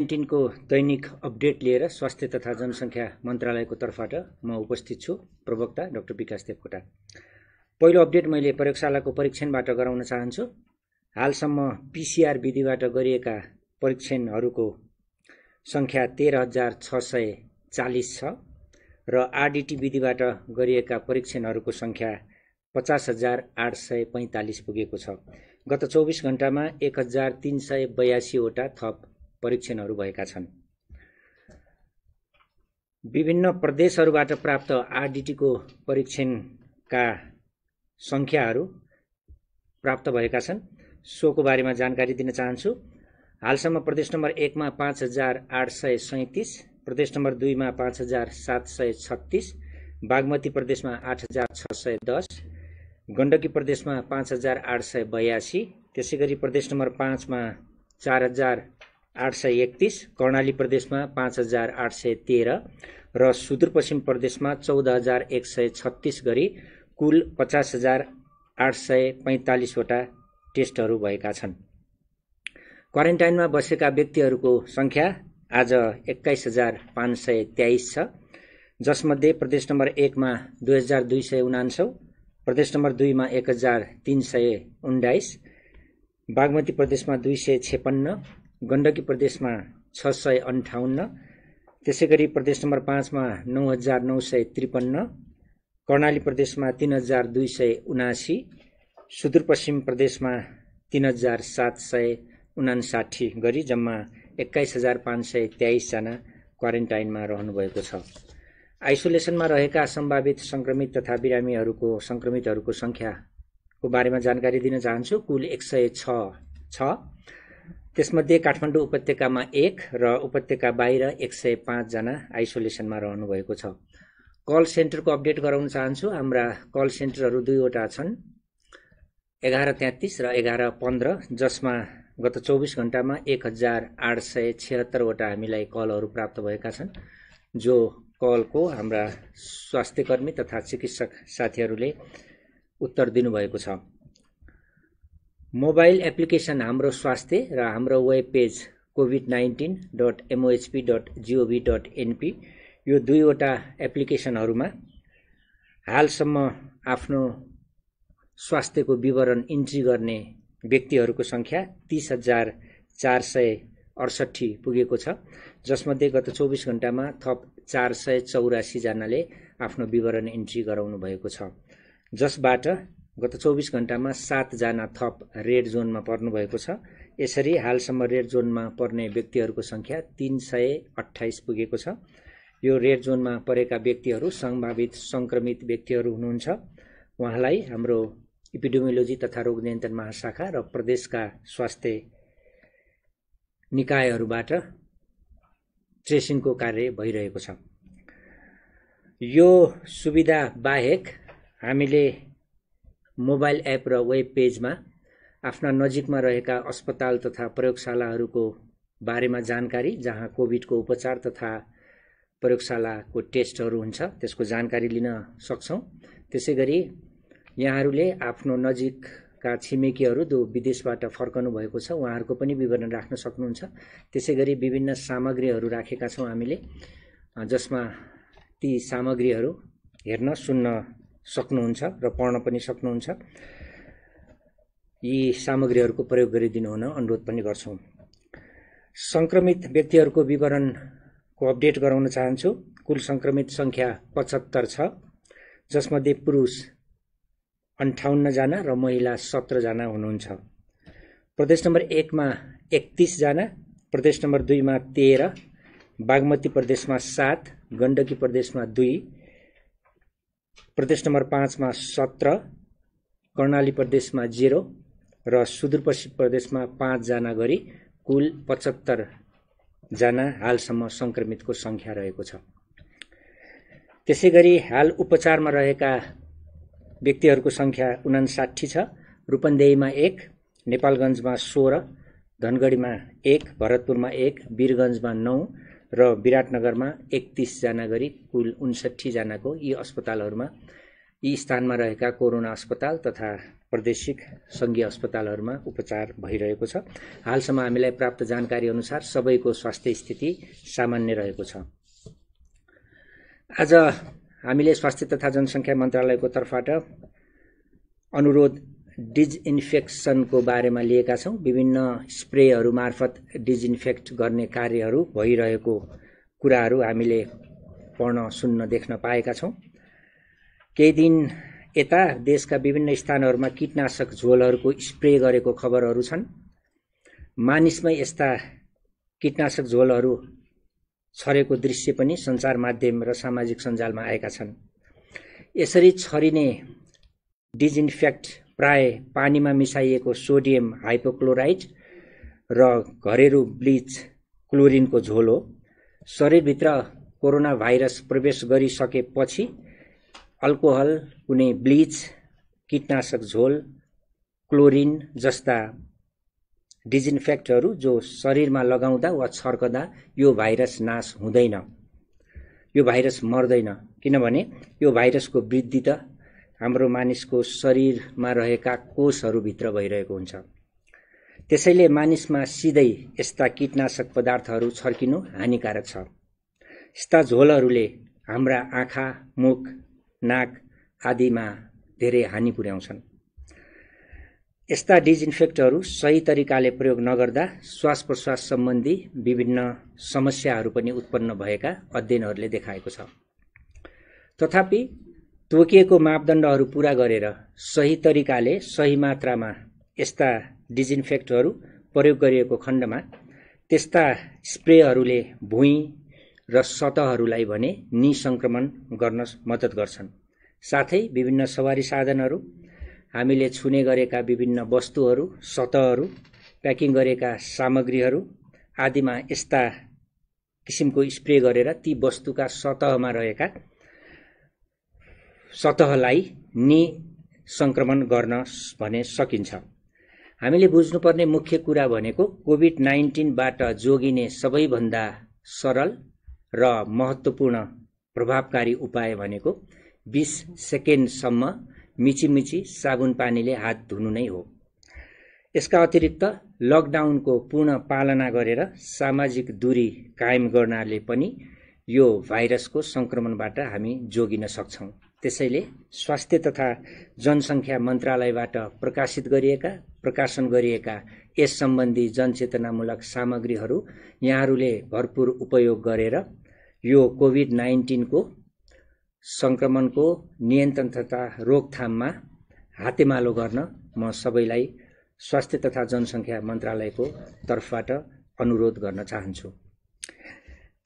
नाइन्टिनको दैनिक अपडेट लिएर स्वास्थ्य तथा जनसङ्ख्या मन्त्रालयको तर्फबाट म उपस्थित छु प्रवक्ता डाक्टर विकास देवकोटा पहिलो अपडेट मैले प्रयोगशालाको परीक्षणबाट गराउन चाहन्छु हालसम्म पिसिआर विधिबाट गरिएका परीक्षणहरूको सङ्ख्या तेह्र हजार छ सय चालिस छ र आरडिटी विधिबाट गरिएका परीक्षणहरूको सङ्ख्या पचास हजार आठ सय पैँतालिस पुगेको छ गत चौबिस घन्टामा एक हजार तिन सय बयासीवटा थप परीक्षणहरू भएका छन् विभिन्न प्रदेशहरूबाट प्राप्त आरडिटीको परीक्षणका सङ्ख्याहरू प्राप्त भएका छन् सोको बारेमा जानकारी दिन चाहन्छु हालसम्म प्रदेश नम्बर एकमा पाँच हजार आठ सय सैँतिस प्रदेश नम्बर दुईमा पाँच हजार सात सय छत्तिस बागमती प्रदेशमा आठ हजार छ सय दस गण्डकी प्रदेशमा पाँच हजार आठ सय बयासी त्यसै गरी प्रदेश नम्बर पाँचमा चार हजार आठ सय एकतिस कर्णाली प्रदेशमा पाँच हजार आठ सय तेह्र र सुदूरपश्चिम प्रदेशमा चौध हजार एक सय छत्तिस गरी कुल पचास हजार आठ सय पैँतालिसवटा टेस्टहरू भएका छन् क्वारेन्टाइनमा बसेका व्यक्तिहरूको सङ्ख्या आज एक्काइस हजार पाँच सय तेइस छ जसमध्ये प्रदेश नम्बर एकमा दुई हजार दुई सय उनान्सौ प्रदेश नम्बर दुईमा एक हजार तिन सय उन्नाइस बागमती प्रदेशमा दुई सय छेपन्न गण्डकी प्रदेशमा छ सय अन्ठाउन्न त्यसै गरी प्रदेश नम्बर पाँचमा नौ हजार नौ सय त्रिपन्न कर्णाली प्रदेशमा तिन हजार दुई सय उनासी सुदूरपश्चिम प्रदेशमा तिन हजार सात सय उनासाठी गरी जम्मा एक्काइस हजार पाँच सय तेइसजना क्वारेन्टाइनमा रहनुभएको छ आइसोलेसनमा रहेका सम्भावित सङ्क्रमित तथा बिरामीहरूको सङ्क्रमितहरूको सङ्ख्याको बारेमा जानकारी दिन चाहन्छु कुल एक सय छ छ त्यसमध्ये काठमाडौँ उपत्यकामा एक र उपत्यका बाहिर एक सय पाँचजना आइसोलेसनमा रहनुभएको छ कल सेन्टरको अपडेट गराउन चाहन्छु हाम्रा कल सेन्टरहरू दुईवटा छन् एघार तेत्तिस र एघार पन्ध्र जसमा गत चौबिस घन्टामा एक हजार आठ सय छिहत्तरवटा हामीलाई कलहरू प्राप्त भएका छन् जो कलको हाम्रा स्वास्थ्यकर्मी तथा चिकित्सक साथीहरूले उत्तर दिनुभएको छ मोबाइल एप्लिकेसन हाम्रो स्वास्थ्य र हाम्रो web page COVID nineteen dot MOHP dot GOV dot NP यो दुईवटा एप्लिकेसनहरूमा हालसम्म आफ्नो स्वास्थ्यको विवरण इन्ट्री गर्ने व्यक्तिहरूको सङ्ख्या तिस हजार चार सय अडसट्ठी पुगेको छ जसमध्ये गत चौबिस घन्टामा थप चार सय चौरासीजनाले आफ्नो विवरण इन्ट्री गराउनु भएको छ जसबाट गत चौबिस घण्टामा सातजना थप रेड जोनमा पर्नुभएको छ यसरी हालसम्म रेड जोनमा पर्ने व्यक्तिहरूको सङ्ख्या तिन सय अठाइस पुगेको छ यो रेड जोनमा परेका व्यक्तिहरू सम्भावित सङ्क्रमित व्यक्तिहरू हुनुहुन्छ उहाँलाई हाम्रो इपिडेमियोलोजी तथा रोग नियन्त्रण महाशाखा र प्रदेशका स्वास्थ्य निकायहरूबाट ट्रेसिङको कार्य भइरहेको छ यो सुविधा बाहेक हामीले मोबाइल एप र वेब पेजमा आफ्ना नजिकमा रहेका अस्पताल तथा प्रयोगशालाहरूको बारेमा जानकारी जहाँ कोभिडको उपचार तथा प्रयोगशालाको टेस्टहरू हुन्छ त्यसको जानकारी लिन सक्छौँ त्यसै गरी यहाँहरूले आफ्नो नजिकका छिमेकीहरू जो विदेशबाट फर्कनु भएको छ उहाँहरूको पनि विवरण राख्न सक्नुहुन्छ त्यसै गरी विभिन्न सामग्रीहरू राखेका छौँ हामीले जसमा ती सामग्रीहरू हेर्न सुन्न सक्नुहुन्छ र पढ्न पनि सक्नुहुन्छ यी सामग्रीहरूको प्रयोग गरिदिनु हुन अनुरोध पनि गर्छौँ सङ्क्रमित व्यक्तिहरूको विवरणको अपडेट गराउन चाहन्छु कुल सङ्क्रमित सङ्ख्या पचहत्तर छ जसमध्ये पुरुष अन्ठाउन्नजना र महिला सत्रजना हुनुहुन्छ प्रदेश नम्बर एकमा एकतिसजना प्रदेश नम्बर दुईमा तेह्र बागमती प्रदेशमा सात गण्डकी प्रदेशमा दुई प्रदेश नम्बर पाँचमा सत्र कर्णाली प्रदेशमा जेरो र सुदूरपश्चिम प्रदेशमा पाँचजना गरी कुल पचहत्तरजना हालसम्म सङ्क्रमितको सङ्ख्या रहेको छ त्यसै गरी हाल उपचारमा रहेका व्यक्तिहरूको सङ्ख्या उनासाठी छ रूपन्देहीमा एक नेपालगञ्जमा सोह्र धनगढीमा एक भरतपुरमा एक वीरगञ्जमा नौ र विराटनगरमा एकतिसजना गरी कुल उन्सठीजनाको यी अस्पतालहरूमा यी स्थानमा रहेका कोरोना अस्पताल तथा प्रदेशिक सङ्घीय अस्पतालहरूमा उपचार भइरहेको छ हालसम्म हामीलाई प्राप्त जानकारी अनुसार सबैको स्वास्थ्य स्थिति सामान्य रहेको छ आज हामीले स्वास्थ्य तथा जनसङ्ख्या मन्त्रालयको तर्फबाट अनुरोध डिजइन्फेक्सनको बारेमा लिएका छौँ विभिन्न स्प्रेहरू मार्फत डिजइन्फेक्ट गर्ने कार्यहरू भइरहेको कुराहरू हामीले पढ्न सुन्न देख्न पाएका छौँ केही दिन यता देशका विभिन्न स्थानहरूमा कीटनाशक झोलहरूको स्प्रे गरेको खबरहरू छन् मानिसमै यस्ता कीटनाशक झोलहरू छरेको दृश्य पनि सञ्चार माध्यम र सामाजिक सञ्जालमा आएका छन् यसरी छरिने डिजइन्फेक्ट प्राय पानीमा मिसाइएको सोडियम हाइपोक्लोराइड र घरेलु ब्लिच क्लोरिनको झोल हो शरीरभित्र कोरोना भाइरस प्रवेश गरिसकेपछि अल्कोहल कुनै ब्लिच कीटनाशक झोल क्लोरिन जस्ता डिजिन्फेक्टहरू जो शरीरमा लगाउँदा वा छर्कदा यो भाइरस नाश हुँदैन यो भाइरस मर्दैन किनभने यो भाइरसको वृद्धि त हाम्रो मानिसको शरीरमा रहेका भित्र भइरहेको हुन्छ त्यसैले मानिसमा सिधै यस्ता कीटनाशक पदार्थहरू छर्किनु हानिकारक छ यस्ता झोलहरूले हाम्रा आँखा मुख नाक आदिमा धेरै हानि पुर्याउँछन् यस्ता डिजइन्फेक्टहरू सही तरिकाले प्रयोग नगर्दा श्वास प्रश्वास सम्बन्धी विभिन्न समस्याहरू पनि उत्पन्न भएका अध्ययनहरूले देखाएको छ तथापि तोकिएको मापदण्डहरू पुरा गरेर सही तरिकाले सही मात्रामा यस्ता डिजइन्फेक्टहरू प्रयोग गरिएको खण्डमा त्यस्ता स्प्रेहरूले भुइँ र सतहहरूलाई भने निसङ्क्रमण गर्न मद्दत गर्छन् साथै विभिन्न सवारी साधनहरू हामीले छुने गरेका विभिन्न वस्तुहरू सतहहरू प्याकिङ गरेका सामग्रीहरू आदिमा यस्ता किसिमको स्प्रे गरेर ती वस्तुका सतहमा रहेका सतहलाई नि सङ्क्रमण गर्न भने सकिन्छ हामीले बुझ्नुपर्ने मुख्य कुरा भनेको कोभिड नाइन्टिनबाट जोगिने सबैभन्दा सरल र महत्त्वपूर्ण प्रभावकारी उपाय भनेको बिस सेकेन्डसम्म मिची साबुन पानीले हात धुनु नै हो यसका अतिरिक्त लकडाउनको पूर्ण पालना गरेर सामाजिक दूरी कायम गर्नाले पनि यो भाइरसको सङ्क्रमणबाट हामी जोगिन सक्छौँ त्यसैले स्वास्थ्य तथा जनसङ्ख्या मन्त्रालयबाट प्रकाशित गरिएका प्रकाशन गरिएका यस सम्बन्धी जनचेतनामूलक सामग्रीहरू यहाँहरूले भरपूर उपयोग गरेर यो कोभिड नाइन्टिनको सङ्क्रमणको नियन्त्रण तथा रोकथाममा हातेमालो गर्न म सबैलाई स्वास्थ्य तथा जनसङ्ख्या मन्त्रालयको तर्फबाट अनुरोध गर्न चाहन्छु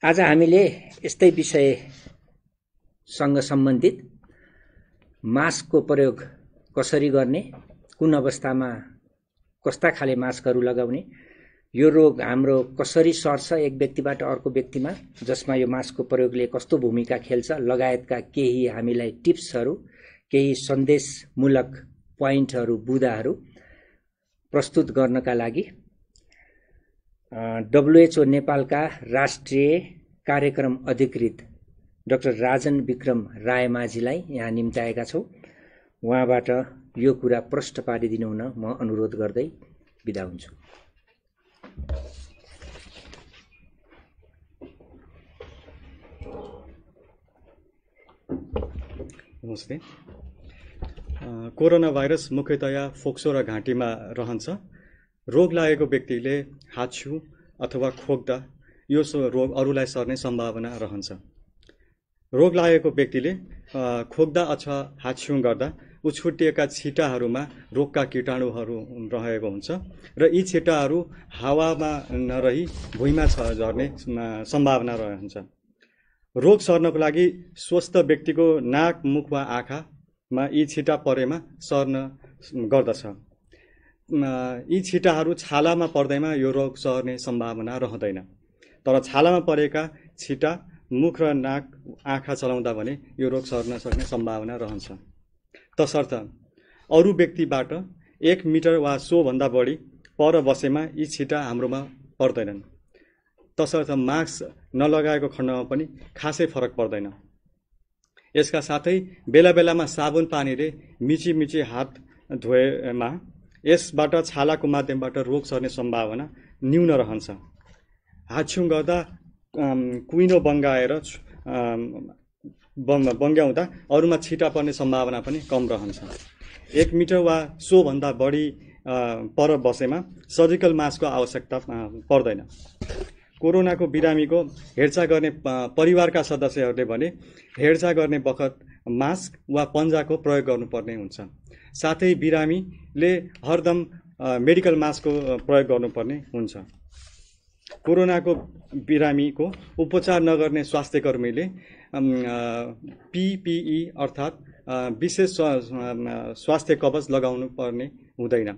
आज हामीले यस्तै विषयसँग सम्बन्धित मास्कको प्रयोग कसरी गर्ने कुन अवस्थामा कस्ता खाले मास्कहरू लगाउने यो रोग हाम्रो कसरी सर्छ एक व्यक्तिबाट अर्को व्यक्तिमा जसमा यो मास्कको प्रयोगले कस्तो भूमिका खेल्छ लगायतका केही हामीलाई टिप्सहरू केही सन्देशमूलक पोइन्टहरू बुदाहरू प्रस्तुत गर्नका लागि डब्लुएचओ नेपालका राष्ट्रिय कार्यक्रम अधिकृत डाक्टर राजन विक्रम रायमाझीलाई यहाँ निम्ताएका छौँ उहाँबाट यो कुरा प्रष्ट पारिदिनु हुन म अनुरोध गर्दै बिदा हुन्छु नमस्ते कोरोना भाइरस मुख्यतया फोक्सो र घाँटीमा रहन्छ रोग लागेको व्यक्तिले हाच्छ्यु अथवा खोक्दा यो रोग अरूलाई सर्ने सम्भावना रहन्छ रोग लागेको व्यक्तिले खोक्दा अथवा हाछ्युँ गर्दा उछुटिएका छिटाहरूमा रोगका किटाणुहरू रहेको हुन्छ र यी छिटाहरू हावामा नरही भुइँमा छ झर्ने सम्भावना रहन्छ रोग सर्नको लागि स्वस्थ व्यक्तिको नाक मुख वा आँखामा यी छिटा परेमा सर्न गर्दछ यी छिटाहरू छालामा पर्दैमा यो रोग सर्ने सम्भावना रहँदैन तर छालामा परेका छिटा मुख र नाक आँखा चलाउँदा भने यो रोग सर्न सक्ने सम्भावना रहन्छ तसर्थ अरू व्यक्तिबाट एक मिटर वा सोभन्दा बढी पर बसेमा यी छिटा हाम्रोमा पर्दैनन् तसर्थ मास्क नलगाएको खण्डमा पनि खासै फरक पर्दैन यसका साथै बेला बेलामा साबुन पानीले मिची मिची हात धोएमा यसबाट छालाको माध्यमबाट रोग सर्ने सम्भावना न्यून रहन्छ हाछ्युङ गर्दा कुइनो बङ्गाएर बङ्ग बङ्ग्याउँदा अरूमा छिटा पर्ने सम्भावना पनि कम रहन्छ एक मिटर वा सोभन्दा बढी पर बसेमा सर्जिकल मास्कको आवश्यकता पर्दैन कोरोनाको बिरामीको हेरचाह गर्ने परिवारका सदस्यहरूले भने हेरचाह गर्ने बखत मास्क वा पन्जाको प्रयोग गर्नुपर्ने हुन्छ साथै बिरामीले हरदम मेडिकल मास्कको प्रयोग गर्नुपर्ने हुन्छ कोरोनाको बिरामीको उपचार नगर्ने स्वास्थ्य कर्मीले पिपिई अर्थात् विशेष स्वास्थ्य कवच लगाउनु पर्ने हुँदैन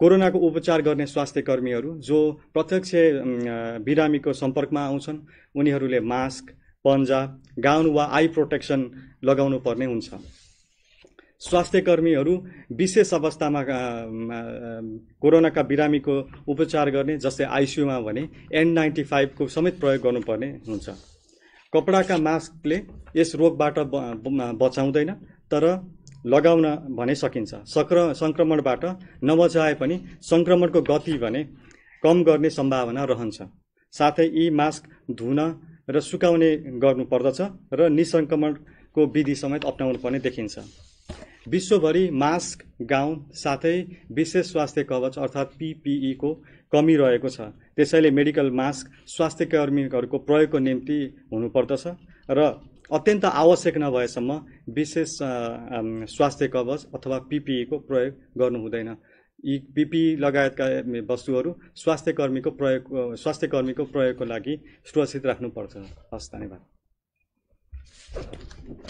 कोरोनाको उपचार गर्ने स्वास्थ्य कर्मीहरू जो प्रत्यक्ष बिरामीको सम्पर्कमा आउँछन् उनीहरूले मास्क पन्जा गाउन वा आई प्रोटेक्सन लगाउनु पर्ने हुन्छ स्वास्थ्य कर्मीहरू विशेष अवस्थामा कोरोनाका बिरामीको उपचार गर्ने जस्तै आइसियुमा भने एन नाइन्टी फाइभको समेत प्रयोग गर्नुपर्ने हुन्छ कपडाका मास्कले यस रोगबाट बचाउँदैन तर लगाउन भने सकिन्छ सक्र सङ्क्रमणबाट नबचाए पनि सङ्क्रमणको गति भने कम गर्ने सम्भावना रहन्छ साथै यी मास्क धुन र सुकाउने गर्नुपर्दछ र निसङ्क्रमणको विधि समेत अप्नाउनु पर्ने देखिन्छ विश्वभरि मास्क गाउन साथै विशेष स्वास्थ्य कवच अर्थात् पिपिईको कमी रहेको छ त्यसैले मेडिकल मास्क स्वास्थ्य कर्मीहरूको प्रयोगको निम्ति हुनुपर्दछ र अत्यन्त आवश्यक नभएसम्म विशेष स्वास्थ्य कवच अथवा पिपिईको प्रयोग गर्नु हुँदैन यी पिपिई लगायतका वस्तुहरू स्वास्थ्य कर्मीको प्रयोग स्वास्थ्य कर्मीको प्रयोगको लागि सुरक्षित राख्नुपर्छ हस् धन्यवाद